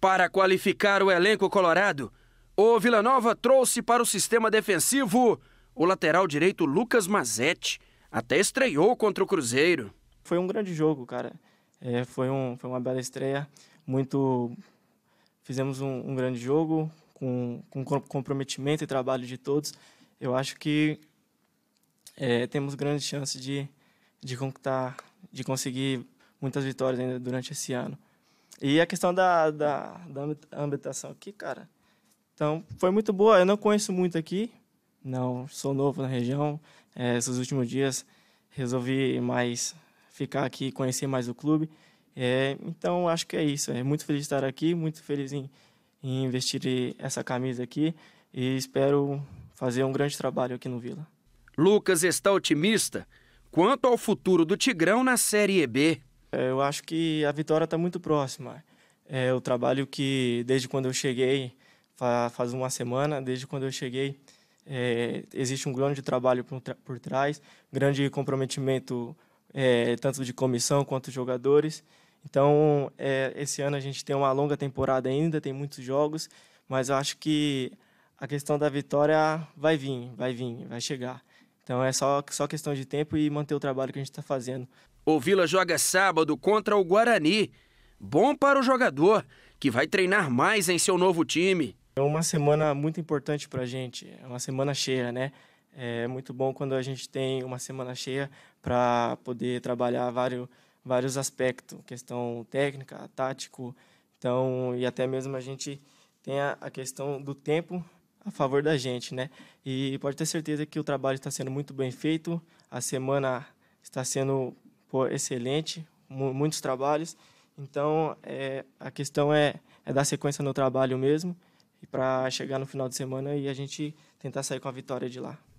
Para qualificar o elenco colorado, o Vila Nova trouxe para o sistema defensivo o lateral direito Lucas Mazetti. Até estreou contra o Cruzeiro. Foi um grande jogo, cara. É, foi, um, foi uma bela estreia. Muito. Fizemos um, um grande jogo, com, com comprometimento e trabalho de todos. Eu acho que é, temos grandes chances de, de conquistar, de conseguir muitas vitórias ainda durante esse ano. E a questão da, da, da ambientação aqui, cara. Então, foi muito boa. Eu não conheço muito aqui. Não, sou novo na região. É, esses últimos dias resolvi mais ficar aqui, conhecer mais o clube. É, então, acho que é isso. É muito feliz de estar aqui, muito feliz em, em investir essa camisa aqui e espero fazer um grande trabalho aqui no Vila. Lucas está otimista quanto ao futuro do Tigrão na Série B. É, eu acho que a vitória está muito próxima. É o trabalho que, desde quando eu cheguei, faz uma semana, desde quando eu cheguei, é, existe um grande trabalho por, por trás, grande comprometimento é, tanto de comissão quanto de jogadores. Então, é, esse ano a gente tem uma longa temporada ainda, tem muitos jogos, mas eu acho que a questão da vitória vai vir, vai vir, vai chegar. Então é só, só questão de tempo e manter o trabalho que a gente está fazendo. O Vila joga sábado contra o Guarani. Bom para o jogador, que vai treinar mais em seu novo time. É uma semana muito importante para a gente, é uma semana cheia, né? É muito bom quando a gente tem uma semana cheia para poder trabalhar vários, vários aspectos, questão técnica, tático, então, e até mesmo a gente tem a, a questão do tempo a favor da gente, né? E pode ter certeza que o trabalho está sendo muito bem feito, a semana está sendo pô, excelente, muitos trabalhos. Então, é, a questão é, é dar sequência no trabalho mesmo e para chegar no final de semana e a gente tentar sair com a vitória de lá.